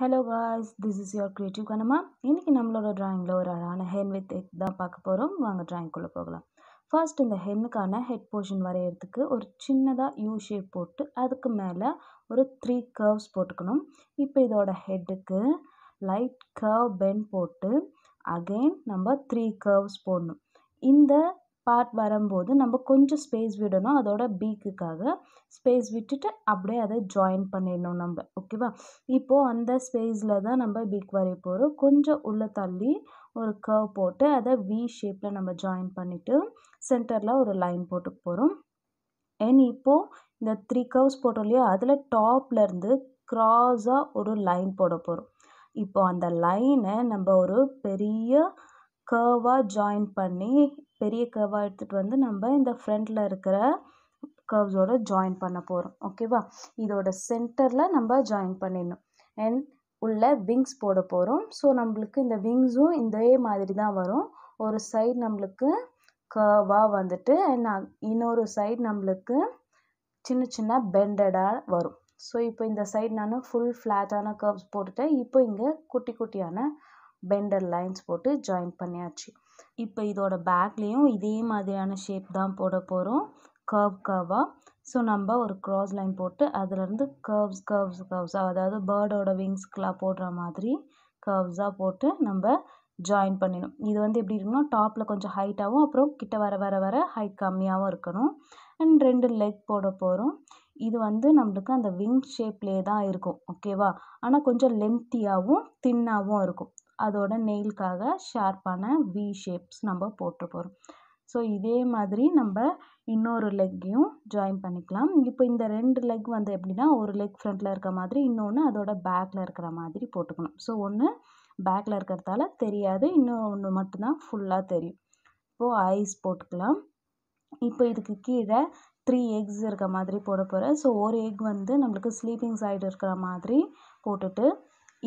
hello guys this is your creative கனமா இன்றைக்கி நம்மளோட ட்ராயிங்கில் ஒரு அழகான ஹென் வித் எக் தான் பார்க்க போகிறோம் வாங்க ட்ராயிங்குள்ளே போகலாம் ஃபர்ஸ்ட் இந்த ஹென்னுக்கான ஹெட் போர்ஷன் வரைகிறதுக்கு ஒரு சின்னதாக யூ ஷேப் போட்டு அதுக்கு மேலே ஒரு த்ரீ கர்வ்ஸ் போட்டுக்கணும் இப்போ இதோட ஹெட்டுக்கு லைட் கர்வ் பென் போட்டு அகெயின் நம்ம த்ரீ கர்வ்ஸ் போடணும் இந்த பார்ட் வரும்போது நம்ம கொஞ்சம் ஸ்பேஸ் விடணும் அதோட பீக்குக்காக ஸ்பேஸ் விட்டுட்டு அப்படியே அதை ஜாயின் பண்ணிடணும் நம்ம ஓகேவா இப்போது அந்த ஸ்பேஸில் தான் நம்ம பீக் வரைய போகிறோம் கொஞ்சம் உள்ளே தள்ளி ஒரு கர்வ் போட்டு அதை வி ஷேப்பில் நம்ம ஜாயின் பண்ணிவிட்டு சென்டரில் ஒரு லைன் போட்டு போகிறோம் அண்ட் இப்போது இந்த த்ரீ கர்வ்ஸ் போட்டோம் இல்லையா அதில் டாப்லேருந்து க்ராஸாக ஒரு லைன் போட போகிறோம் இப்போது அந்த லைனை நம்ம ஒரு பெரிய கர்வாக ஜாயின் பண்ணி பெரிய கர்வாக எடுத்துகிட்டு வந்து நம்ம இந்த ஃப்ரண்டில் இருக்கிற கர்வ்ஸோட ஜாயின் பண்ண போகிறோம் ஓகேவா இதோட சென்டரில் நம்ம ஜாயின் பண்ணிடணும் அண்ட் உள்ள விங்ஸ் போட போகிறோம் ஸோ நம்மளுக்கு இந்த விங்ஸும் இதே மாதிரி தான் வரும் ஒரு சைடு நம்மளுக்கு கர்வாக வந்துட்டு அண்ட் இன்னொரு சைடு நம்மளுக்கு சின்ன சின்ன பெண்டடாக வரும் ஸோ இப்போ இந்த சைடு நான் ஃபுல் ஃப்ளாட்டான கர்வ்ஸ் போட்டுட்டேன் இப்போ இங்கே குட்டி குட்டியான பெண்டர் லைன்ஸ் போட்டு ஜாயின் பண்ணியாச்சு இப்போ இதோட பேக்லேயும் இதே மாதிரியான ஷேப் தான் போட போகிறோம் கர்வ் கர்வாக ஸோ நம்ம ஒரு க்ராஸ் லைன் போட்டு அதுலேருந்து கர்வ்ஸ் கர்வ்ஸ் கர்வ்ஸாக அதாவது பேர்டோட விங்ஸ்க்கெலாம் போடுற மாதிரி கர்வ்ஸாக போட்டு நம்ம ஜாயின் பண்ணிடணும் இது வந்து எப்படி இருக்குன்னா டாப்பில் கொஞ்சம் ஹைட்டாகவும் அப்புறம் கிட்ட வர வர வர ஹைட் கம்மியாகவும் இருக்கணும் அண்ட் ரெண்டு லெக் போட போகிறோம் இது வந்து நம்மளுக்கு அந்த விங் ஷேப்லேயே தான் இருக்கும் ஓகேவா ஆனால் கொஞ்சம் லென்த்தியாகவும் தின்னாகவும் இருக்கும் அதோட நெயிலுக்காக ஷார்ப்பான வி ஷேப்ஸ் நம்ம போட்டு போகிறோம் ஸோ இதே மாதிரி நம்ம இன்னொரு லெக்கையும் ஜாயின் பண்ணிக்கலாம் இப்போ இந்த ரெண்டு லெக் வந்து எப்படின்னா ஒரு லெக் ஃப்ரண்ட்டில் இருக்க மாதிரி இன்னொன்று அதோட பேக்கில் இருக்கிற மாதிரி போட்டுக்கணும் ஸோ ஒன்று பேக்கில் இருக்கிறதால தெரியாது இன்னொன்று மட்டும்தான் ஃபுல்லாக தெரியும் இப்போது ஐஸ் போட்டுக்கலாம் இப்போ இதுக்கு கீழே த்ரீ எக்ஸ் இருக்க மாதிரி போட போகிறேன் ஸோ ஒரு எக் வந்து நம்மளுக்கு ஸ்லீப்பிங் சைடு இருக்கிற மாதிரி போட்டுட்டு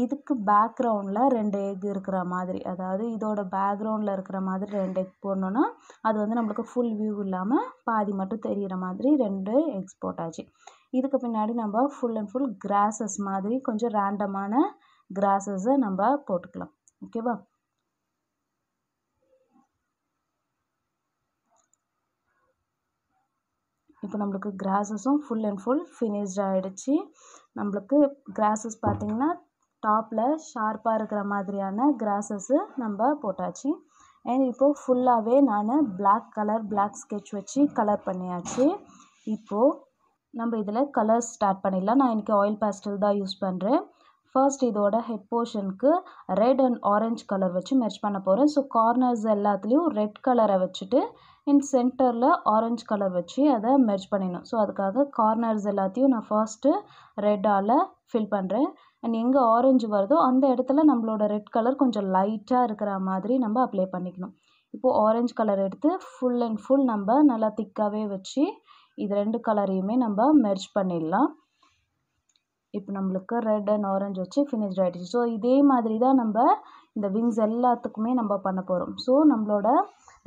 இதுக்கு பேக்ரவுண்டில் ரெண்டு எக் இருக்கிற மாதிரி அதாவது இதோட பேக்ரவுண்டில் இருக்கிற மாதிரி ரெண்டு எக் போடணுன்னா அது வந்து நம்மளுக்கு ஃபுல் வியூ இல்லாமல் பாதி மட்டும் தெரிகிற மாதிரி ரெண்டு எக்ஸ் போட்டாச்சு இதுக்கு பின்னாடி நம்ம ஃபுல் அண்ட் ஃபுல் கிராஸஸ் மாதிரி கொஞ்சம் ரேண்டமான கிராஸஸை நம்ம போட்டுக்கலாம் ஓகேவா இப்போ நம்மளுக்கு கிராஸஸும் ஃபுல் அண்ட் ஃபுல் ஃபினிஷ்ட் ஆகிடுச்சி நம்மளுக்கு கிராஸஸ் பார்த்திங்கன்னா டாப்பில் ஷார்ப்பாக இருக்கிற மாதிரியான கிராஸஸ்ஸு நம்ம போட்டாச்சு அண்ட் இப்போது ஃபுல்லாகவே நான் பிளாக் கலர் பிளாக் ஸ்கெட்ச் வச்சு கலர் பண்ணியாச்சு இப்போது நம்ம இதில் கலர்ஸ் ஸ்டார்ட் பண்ணிடலாம் நான் இன்றைக்கி ஆயில் பேஸ்டல் தான் யூஸ் பண்ணுறேன் ஃபர்ஸ்ட் இதோட ஹெட் போர்ஷனுக்கு ரெட் அண்ட் ஆரஞ்ச் கலர் வச்சு மெர்ச் பண்ண போகிறேன் ஸோ கார்னர்ஸ் எல்லாத்துலேயும் ரெட் கலரை வச்சுட்டு அண்ட் சென்டரில் ஆரஞ்ச் கலர் வச்சு அதை மெர்ச் பண்ணிடணும் ஸோ அதுக்காக கார்னர்ஸ் எல்லாத்தையும் நான் ஃபர்ஸ்ட்டு ரெட்டால் ஃபில் பண்ணுறேன் அண்ட் எங்கே ஆரஞ்சு வருதோ அந்த இடத்துல நம்மளோட ரெட் கலர் கொஞ்சம் லைட்டாக இருக்கிற மாதிரி நம்ம அப்ளை பண்ணிக்கணும் இப்போது ஆரஞ்ச் கலர் எடுத்து ஃபுல் அண்ட் ஃபுல் நம்ம நல்லா திக்காகவே வச்சு இது ரெண்டு கலரையுமே நம்ம மெர்ஜ் பண்ணிடலாம் இப்போ நம்மளுக்கு ரெட் அண்ட் ஆரஞ்சு வச்சு ஃபினிஷ்ட் ஆகிடுச்சு ஸோ இதே மாதிரி தான் நம்ம இந்த விங்ஸ் எல்லாத்துக்குமே நம்ம பண்ண போகிறோம் ஸோ நம்மளோட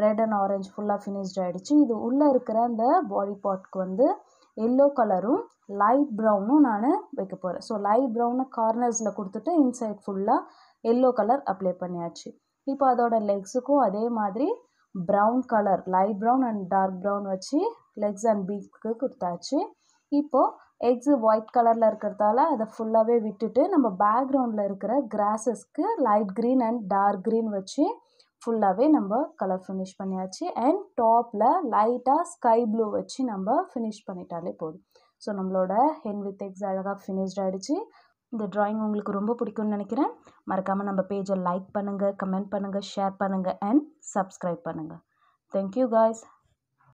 ரெட் அண்ட் ஆரஞ்சு ஃபுல்லாக ஃபினிஷ்ட் ஆகிடுச்சு இது உள்ளே இருக்கிற அந்த பாடி பார்ட்க்கு வந்து எல்லோ கலரும் லைட் ப்ரௌனும் நான் வைக்க போகிறேன் ஸோ லைட் ப்ரௌனை கார்னர்ஸில் கொடுத்துட்டு இன்சைட் ஃபுல்லாக எல்லோ கலர் அப்ளை பண்ணியாச்சு இப்போ அதோட லெக்ஸுக்கும் அதே மாதிரி color colour light and and dark brown வச்சு லெக்ஸ் அண்ட் பீக்கு கொடுத்தாச்சு இப்போது எக்ஸு ஒயிட் கலரில் இருக்கிறதால அதை ஃபுல்லாகவே விட்டுட்டு நம்ம backgroundல இருக்கிற grassesக்கு light green and dark green வச்சு ஃபுல்லாகவே நம்ம கலர் ஃபினிஷ் பண்ணியாச்சு அண்ட் டாப்பில் லைட்டாக ஸ்கை ப்ளூ வச்சு நம்ம ஃபினிஷ் பண்ணிட்டாலே போதும் ஸோ நம்மளோட ஹென் வித் எக்ஸ் அழகாக ஃபினிஷ்ட் ஆகிடுச்சு இந்த ட்ராயிங் உங்களுக்கு ரொம்ப பிடிக்கும்னு நினைக்கிறேன் மறக்காமல் நம்ம பேஜை லைக் பண்ணுங்கள் கமெண்ட் பண்ணுங்கள் ஷேர் பண்ணுங்கள் அண்ட் சப்ஸ்கிரைப் பண்ணுங்கள் தேங்க்யூ காய்ஸ்